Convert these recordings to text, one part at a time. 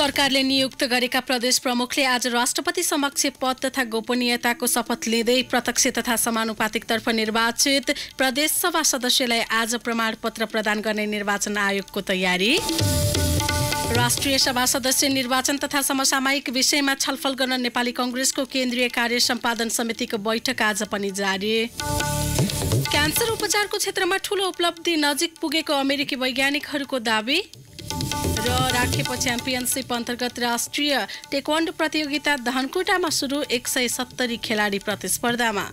सरकारले नियुक्त गरेका प्रदेश प्रमुखले आज राष्ट्रपति समक्ष पद तथा गोपनीयताको शपथ लिँदै प्रत्यक्ष तथा समानुपातिकतर्फ निर्वाचित प्रदेश सभा सदस्यलाई आज प्रमाणपत्र प्रदान गर्ने निर्वाचन आयोगको तयारी राष्ट्रिय सभा सदस्य निर्वाचन तथा समसामयिक विषयमा छलफल गर्न नेपाली कङ्ग्रेसको केन्द्रीय कार्य सम्पादन समितिको बैठक आज पनि जारी क्यान्सर उपचारको क्षेत्रमा ठूलो उपलब्धि नजिक पुगेको अमेरिकी वैज्ञानिकहरूको दावी र राखेको च्याम्पियनसिप अन्तर्गत राष्ट्रिय टेक्वान्डो प्रतियोगिता धनकुटामा सुरु एक सय सत्तरी खेलाडी प्रतिस्पर्धामा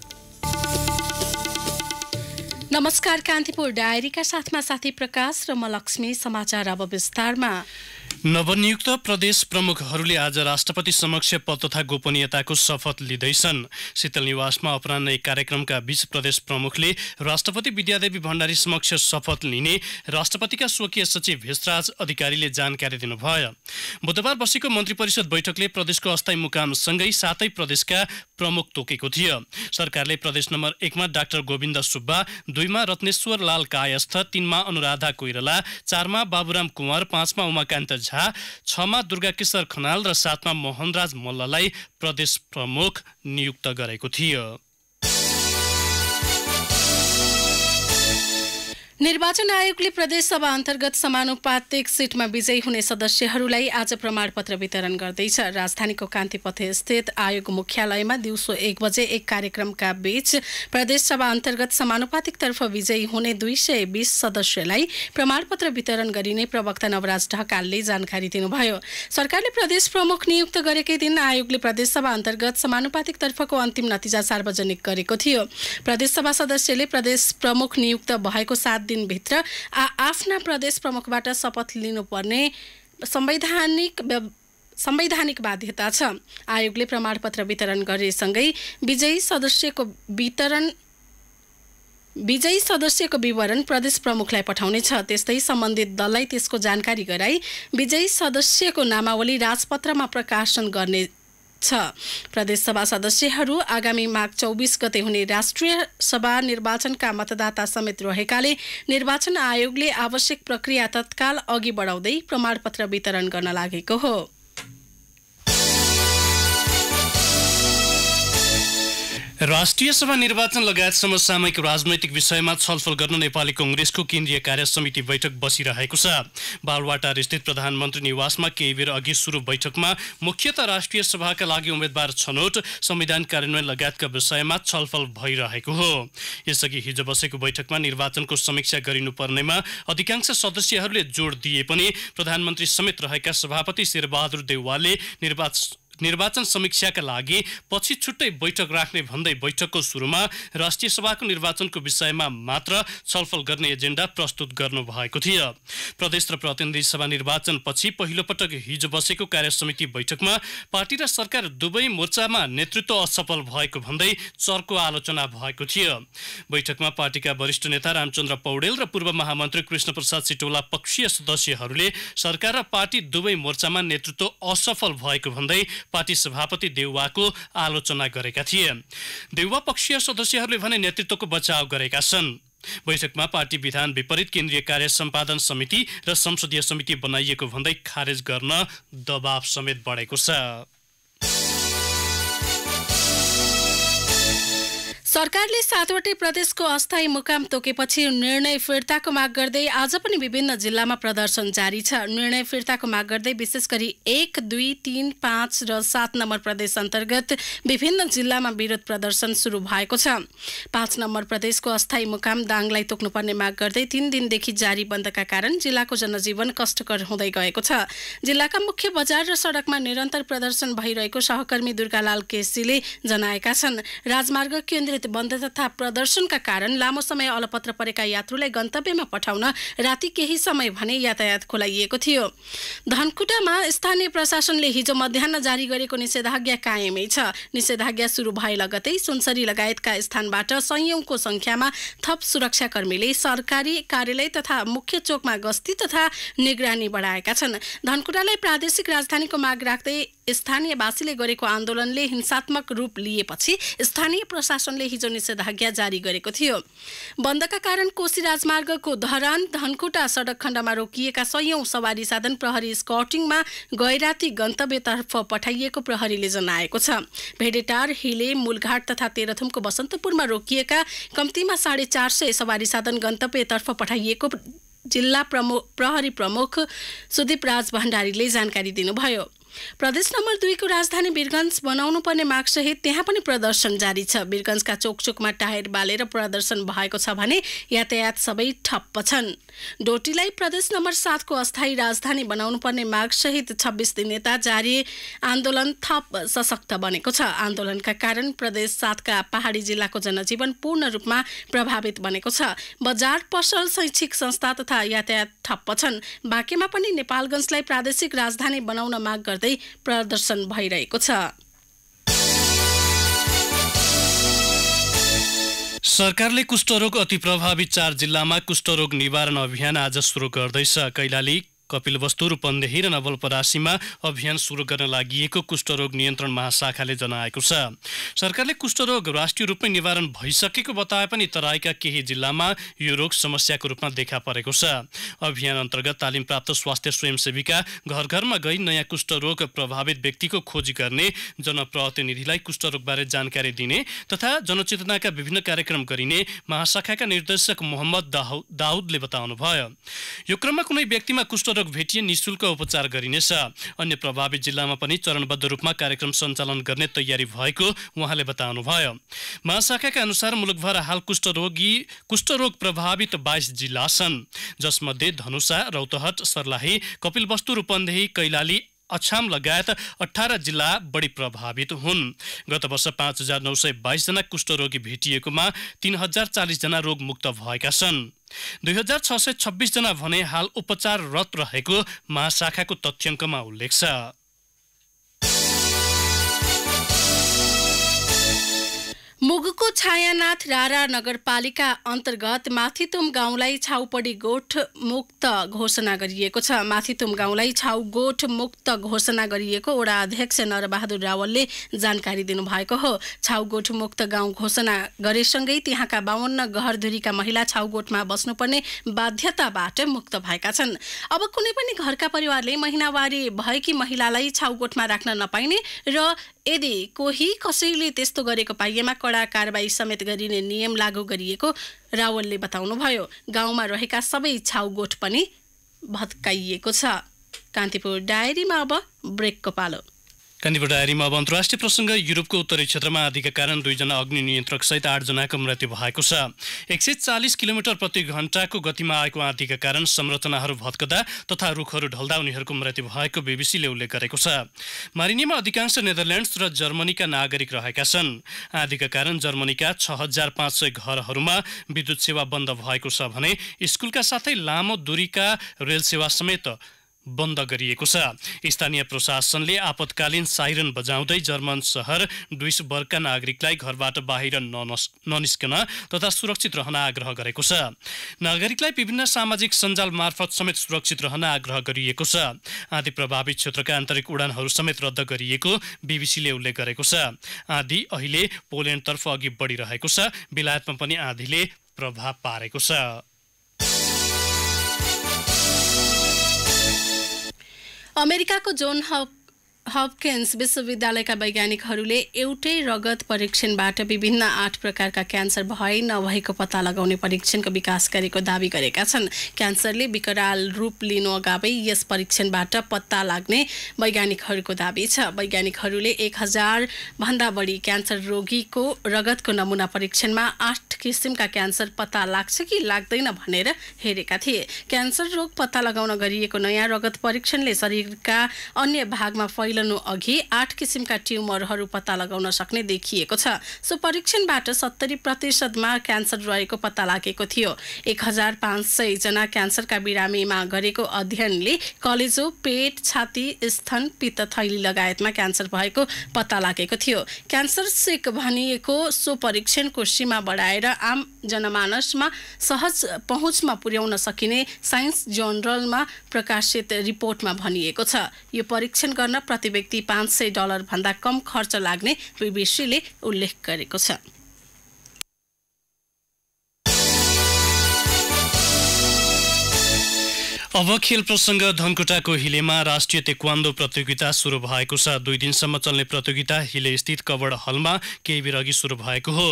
नमस्कार कान्तिपुर डायरीका साथमा साथी प्रकाश र म लक्ष्मी समाचार अब विस्तारमा नवनियुक्त प्रदेश प्रमुखहरूले आज राष्ट्रपति समक्ष पद तथा गोपनीयताको शपथ लिँदैछन् शीतल निवासमा अपरान्ह एक कार्यक्रमका बीच प्रदेश प्रमुखले राष्ट्रपति विद्यादेवी भण्डारी समक्ष शपथ लिने राष्ट्रपतिका स्वकीय सचिव भेषराज अधिकारीले जानकारी दिनुभयो बुधबार बसेको मन्त्री परिषद बैठकले प्रदेशको अस्थायी मुकामसँगै सातै प्रदेशका प्रमुख तोकेको थियो सरकारले प्रदेश नम्बर एकमा डाक्टर गोविन्द सुब्बा दुईमा रत्नेश्वर लाल कायस्थ तिनमा अनुराधा कोइराला चारमा बाबुराम कुँवर पाँचमा उमाकान्त झा छमा किशोर खनाल र सातमा मोहनराज मल्ललाई प्रदेश प्रमुख नियुक्त गरेको थियो निर्वाचन आयोगले प्रदेशसभा अन्तर्गत समानुपातिक सिटमा विजयी हुने सदस्यहरूलाई आज प्रमाणपत्र वितरण गर्दैछ राजधानीको कान्तिपथे स्थित आयोग मुख्यालयमा दिउँसो एक बजे एक कार्यक्रमका बीच प्रदेशसभा अन्तर्गत समानुपातिकतर्फ विजयी हुने दुई सय बिस सदस्यलाई प्रमाणपत्र वितरण गरिने प्रवक्ता नवराज ढकालले जानकारी दिनुभयो सरकारले प्रदेश प्रमुख नियुक्त गरेकै दिन आयोगले प्रदेशसभा अन्तर्गत समानुपातिकतर्फको अन्तिम नतिजा सार्वजनिक गरेको थियो प्रदेशसभा सदस्यले प्रदेश प्रमुख नियुक्त भएको सात दिनभित्र आ आफ्ना प्रदेश प्रमुखबाट शपथ लिनुपर्ने संवैधानिक संवैधानिक बाध्यता छ आयोगले प्रमाणपत्र वितरण गरेसँगै विजयी सदस्यको वितरण विजयी सदस्यको विवरण प्रदेश प्रमुखलाई पठाउनेछ त्यस्तै सम्बन्धित दललाई त्यसको जानकारी गराई विजयी सदस्यको नामावली राजपत्रमा प्रकाशन गर्ने छ सभा सदस्यहरू आगामी माघ चौबिस गते हुने राष्ट्रिय सभा निर्वाचनका मतदाता समेत रहेकाले निर्वाचन आयोगले आवश्यक प्रक्रिया तत्काल अघि बढाउँदै प्रमाणपत्र वितरण गर्न लागेको हो राष्ट्रिय सभा निर्वाचन लगायत समसामयिक राजनैतिक विषयमा छलफल गर्न नेपाली कङ्ग्रेसको केन्द्रीय कार्य समिति बैठक बसिरहेको छ बालवाटार स्थित प्रधानमन्त्री निवासमा केही बेर अघि सुरु बैठकमा मुख्यत राष्ट्रिय सभाका लागि उम्मेद्वार छनौट संविधान कार्यान्वयन लगायतका विषयमा छलफल भइरहेको हो यसअघि हिजो बसेको बैठकमा निर्वाचनको समीक्षा गरिनुपर्नेमा अधिकांश सदस्यहरूले जोड दिए पनि प्रधानमन्त्री समेत रहेका सभापति शेरबहादुर देउवाले निर्वाचन निर्वाचन समीक्षाका लागि पछि छुट्टै बैठक राख्ने भन्दै बैठकको सुरुमा राष्ट्रिय सभाको निर्वाचनको विषयमा मात्र छलफल गर्ने एजेन्डा प्रस्तुत गर्नु भएको थियो प्रदेश र प्रतिनिधि सभा निर्वाचनपछि पटक हिजो बसेको कार्य समिति बैठकमा पार्टी र सरकार दुवै मोर्चामा नेतृत्व असफल भएको भन्दै चर्को आलोचना भएको थियो बैठकमा पार्टीका वरिष्ठ नेता रामचन्द्र पौडेल र पूर्व महामन्त्री कृष्ण प्रसाद सिटौला पक्षीय सदस्यहरूले सरकार र पार्टी दुवै मोर्चामा नेतृत्व असफल भएको भन्दै पार्टी सभापति देउवाको आलोचना गरेका थिए देउवा पक्षीय सदस्यहरूले भने नेतृत्वको बचाव गरेका छन् बैठकमा पार्टी विधान विपरीत केन्द्रीय कार्य सम्पादन समिति र संसदीय समिति बनाइएको भन्दै खारेज गर्न दबाव समेत बढेको छ सरकारले सातवटै प्रदेशको अस्थायी मुकाम तोकेपछि निर्णय फिर्ताको माग गर्दै आज पनि विभिन्न जिल्लामा प्रदर्शन जारी छ निर्णय फिर्ताको माग गर्दै विशेष गरी एक दुई तीन पाँच र सात नम्बर प्रदेश अन्तर्गत विभिन्न जिल्लामा विरोध प्रदर्शन सुरु भएको छ पाँच नम्बर प्रदेशको अस्थायी मुकाम दाङलाई तोक्नुपर्ने माग गर्दै तिन दिनदेखि जारी बन्दका कारण जिल्लाको जनजीवन कष्टकर हुँदै गएको छ जिल्लाका मुख्य बजार र सडकमा निरन्तर प्रदर्शन भइरहेको सहकर्मी दुर्गालाल केसीले जनाएका छन् राजमार्ग केन्द्र विपरीत बन्द तथा प्रदर्शनका कारण लामो समय अलपत्र परेका यात्रुलाई गन्तव्यमा पठाउन राति केही समय भने यातायात खोलाइएको थियो धनकुटामा स्थानीय प्रशासनले हिजो मध्याह जारी गरेको निषेधाज्ञा कायमै छ निषेधाज्ञा सुरु भए लगतै सुनसरी लगायतका स्थानबाट सयौंको संख्यामा थप सुरक्षाकर्मीले सरकारी कार्यालय तथा मुख्य चोकमा गस्ती तथा निगरानी बढाएका छन् धनकुटालाई प्रादेशिक राजधानीको माग राख्दै स्थानीयवासीले गरेको आन्दोलनले हिंसात्मक रूप लिएपछि स्थानीय प्रशासनले हिजो निषेधाज्ञा जारी गरेको थियो बन्दका कारण कोशी राजमार्गको धरान धनकुटा सडक खण्डमा रोकिएका सयौं सवारी साधन प्रहरी स्कटिङमा गैराती गन्तव्यतर्फ पठाइएको प्रहरीले जनाएको छ भेडेटार हिले मूलघाट तथा तेह्रथुमको बसन्तपुरमा रोकिएका कम्तीमा साढे चार सय सवारी साधन गन्तव्यतर्फ पठाइएको जिल्ला प्रमुख प्रहरी प्रमुख सुदीप राज भण्डारीले जानकारी दिनुभयो प्रदेश नम्बर दुईको राजधानी वीरगन्ज बनाउनु पर्ने मागसहित त्यहाँ पनि प्रदर्शन जारी छ वीरगन्जका चोकचोकमा टायर बालेर प्रदर्शन भएको छ भने यातायात सबै ठप्प छन् डोटीलाई प्रदेश नम्बर सातको अस्थायी राजधानी बनाउनु पर्ने मागसहित छब्बिस दिन यता जारी आन्दोलन थप सशक्त बनेको छ आन्दोलनका कारण प्रदेश सातका पहाडी जिल्लाको जनजीवन पूर्ण रूपमा प्रभावित बनेको छ बजार पसल शैक्षिक संस्था तथा यातायात ठप्प छन् बाँकेमा पनि नेपालगञ्जलाई प्रादेशिक राजधानी बनाउन माग गर्दै गर्दै प्रदर्शन भइरहेको छ सरकारले कुष्ठरोग अति प्रभावित चार जिल्लामा कुष्ठरोग निवारण अभियान आज सुरु गर्दैछ कैलाली कपिल वस्तु रूपन्देही र नवलपरासीमा अभियान सुरु गर्न लागि कुष्ठरोग नियन्त्रण महाशाखाले जनाएको छ सरकारले कुष्ठरोग राष्ट्रिय रूपमै निवारण भइसकेको बताए पनि तराईका केही जिल्लामा यो रोग समस्याको रूपमा देखा परेको छ अभियान अन्तर्गत तालिम प्राप्त स्वास्थ्य स्वयंसेविका घर घरमा गई नयाँ कुष्ठरोग प्रभावित व्यक्तिको खोजी गर्ने जनप्रतिनिधिलाई कुष्ठरोगबारे जानकारी दिने तथा जनचेतनाका विभिन्न कार्यक्रम गरिने महाशाखाका निर्देशक मोहम्मद दाहुदले बताउनुभयो यो क्रममा कुनै व्यक्तिमा कुष्ठ पटक भेटिए निशुल्क उपचार गरिनेछ अन्य प्रभावित जिल्लामा पनि चरणबद्ध रूपमा कार्यक्रम सञ्चालन गर्ने तयारी भएको उहाँले भयो महाशाखाका अनुसार मुलुकभर हाल कुष्ठरोगी कुष्ठरोग प्रभावित बाइस जिल्ला छन् जसमध्ये धनुषा रौतहट सर्लाही कपिलवस्तु रूपन्देही कैलाली अछाम लगायत अठार जिल्ला बढी प्रभावित हुन् गत वर्ष पाँच हजार नौ सय बाइसजना कुष्ठरोगी भेटिएकोमा तीन हजार चालिसजना रोगमुक्त भएका छन् दुई हजार छ सय छब्बिसजना भने हाल उपचाररत रहेको महाशाखाको तथ्याङ्कमा उल्लेख छ मुगुको छायानाथ रारा नगरपालिका अन्तर्गत माथितुम गाउँलाई छाउपडी गोठ मुक्त घोषणा गरिएको छ माथितुम गाउँलाई छाउ गोठ मुक्त घोषणा गरिएको वडा अध्यक्ष नरबहादुर रावलले जानकारी दिनुभएको हो छाउ गोठ मुक्त गाउँ घोषणा गरेसँगै त्यहाँका बाहन्न घरधुरीका महिला छाउ गोठमा बस्नुपर्ने बाध्यताबाट मुक्त भएका छन् अब कुनै पनि घरका परिवारले महिनावारी भएकी महिलालाई छाउ गोठमा राख्न नपाइने र यदि कोही कसैले त्यस्तो गरेको पाइएमा कडा कारवाही समेत गरिने नियम लागू गरिएको रावलले बताउनुभयो गाउँमा रहेका सबै छाउ गोठ पनि भत्काइएको छ कान्तिपुर डायरीमा अब ब्रेकको पालो कान्तिपुर डायरीमा अब अन्तर्राष्ट्रिय प्रसङ्ग युरोपको उत्तरी क्षेत्रमा आधीका कारण दुईजना अग्नि नियन्त्रक सहित आठजनाको मृत्यु भएको छ एक सय चालिस किलोमिटर प्रति घण्टाको गतिमा आएको आँधीका कारण संरचनाहरू भत्कदा तथा रुखहरू ढल्दा उनीहरूको मृत्यु भएको बिबिसीले उल्लेख गरेको छ मारिनीमा अधिकांश नेदरल्यान्ड्स र जर्मनीका नागरिक रहेका छन् आँधीका कारण जर्मनीका छ हजार पाँच सय घरहरूमा विद्युत सेवा बन्द भएको छ भने स्कुलका साथै लामो दूरीका रेल सेवा समेत बन्द गरिएको छ स्थानीय प्रशासनले आपतकालीन साइरन बजाउँदै जर्मन सहर डुइसबर्गका नागरिकलाई घरबाट बाहिर ननिस्कन तथा सुरक्षित रहन आग्रह गरेको छ नागरिकलाई विभिन्न सामाजिक सञ्जाल मार्फत समेत सुरक्षित रहन आग्रह गरिएको छ आधी प्रभावित क्षेत्रका आन्तरिक उडानहरू समेत रद्द गरिएको बिबिसीले उल्लेख गरेको छ आधी अहिले पोल्यान्डतर्फ अघि बढिरहेको छ बेलायतमा पनि आँधीले प्रभाव पारेको छ अमेरिकाको जोन हब हपकिन्स विश्वविद्यालयका वैज्ञानिकहरूले एउटै रगत परीक्षणबाट विभिन्न आठ प्रकारका क्यान्सर भए नभएको पत्ता लगाउने परीक्षणको विकास गरेको दावी गरेका छन् क्यान्सरले विकराल रूप लिनु अगावै यस परीक्षणबाट पत्ता लाग्ने वैज्ञानिकहरूको दावी छ वैज्ञानिकहरूले एक हजारभन्दा बढी क्यान्सर रोगीको रगतको नमुना परीक्षणमा आठ किसिमका क्यान्सर पत्ता लाग्छ कि लाग्दैन भनेर हेरेका थिए क्यान्सर रोग पत्ता लगाउन गरिएको नयाँ रगत परीक्षणले शरीरका अन्य भागमा फैल मिल्नु अघि आठ किसिमका ट्युमरहरू पत्ता लगाउन सक्ने देखिएको छ सो परीक्षणबाट सत्तरी प्रतिशतमा क्यान्सर रहेको पत्ता लागेको थियो एक हजार पाँच सयजना क्यान्सरका बिरामीमा गरेको अध्ययनले कलेजो पेट छाती स्थन पित्त थैली लगायतमा क्यान्सर भएको पत्ता लागेको थियो क्यान्सर सिक भनिएको सो परीक्षणको सीमा बढाएर आम जनमानसमा सहज पहुँचमा पुर्याउन सकिने साइन्स जर्नलमा प्रकाशित रिपोर्टमा भनिएको छ यो परीक्षण गर्न प्रति प्रति व्यक्ति पाँच सय डलरभन्दा कम खर्च लाग्ने बिबिसीले उल्लेख गरेको छ अब खेल प्रसङ्ग धनकुटाको हिलेमा राष्ट्रिय तेक्वान्दो प्रतियोगिता सुरु भएको छ दुई दिनसम्म चल्ने प्रतियोगिता हिले स्थित कवड हलमा केही बेर अघि सुरु भएको हो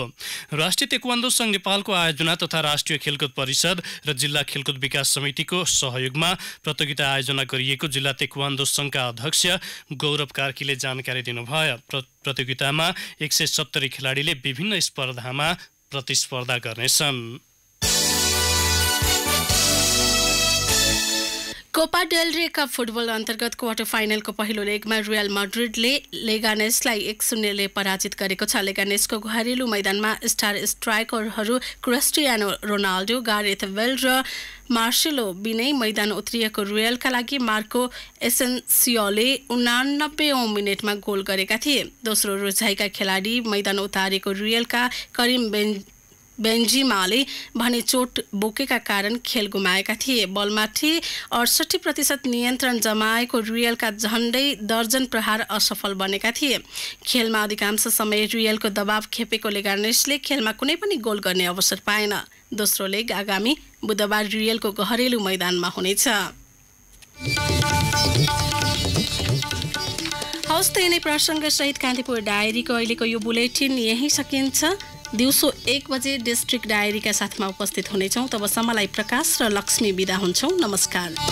राष्ट्रिय तेक्वान्दो सङ्घ नेपालको आयोजना तथा राष्ट्रिय खेलकुद परिषद र जिल्ला खेलकुद विकास समितिको सहयोगमा प्रतियोगिता आयोजना गरिएको जिल्ला तेक्वान्दो सङ्घका अध्यक्ष गौरव कार्कीले जानकारी दिनुभयो प्रतियोगितामा एक सय सत्तरी खेलाडीले विभिन्न स्पर्धामा प्रतिस्पर्धा गर्नेछन् Copa del Rey cup football अन्तर्गत क्वार्टर फाइनलको पहिलो लेगमा रियल मड्रिडले लेगानेसलाई एक शून्यले पराजित गरेको छ लेगानेसको घरेलु मैदानमा स्टार स्ट्राइकरहरू क्रिस्टियानो रोनाल्डो गारेथ वेल र मार्सेलो बिनै मैदान उत्रिएको रियलका लागि मार्को एसेन्सियोले उनानब्बेौँ मिनटमा गोल गरेका थिए दोस्रो रोजाइका खेलाडी मैदान उतारेको रियलका करिम बेन बेन्जिमाले भने चोट बोकेका कारण खेल गुमाएका थिए बलमाथि अडसठी प्रतिशत नियन्त्रण जमाएको रियलका झन्डै दर्जन प्रहार असफल बनेका थिए खेलमा अधिकांश समय रियलको दबाव खेपेकोले गार्नेसले खेलमा कुनै पनि गोल गर्ने अवसर पाएन दोस्रो लेग आगामी बुधबार रियलको घरेलु मैदानमा हुनेछ हवस् त यिनै प्रसङ्गसहित कान्तिपुर डायरीको अहिलेको यो बुलेटिन यहीँ सकिन्छ दिउँसो एक बजे डिस्ट्रिक्ट डायरीका साथमा उपस्थित हुनेछौँ तबसम्मलाई प्रकाश र लक्ष्मी बिदा हुन्छौँ नमस्कार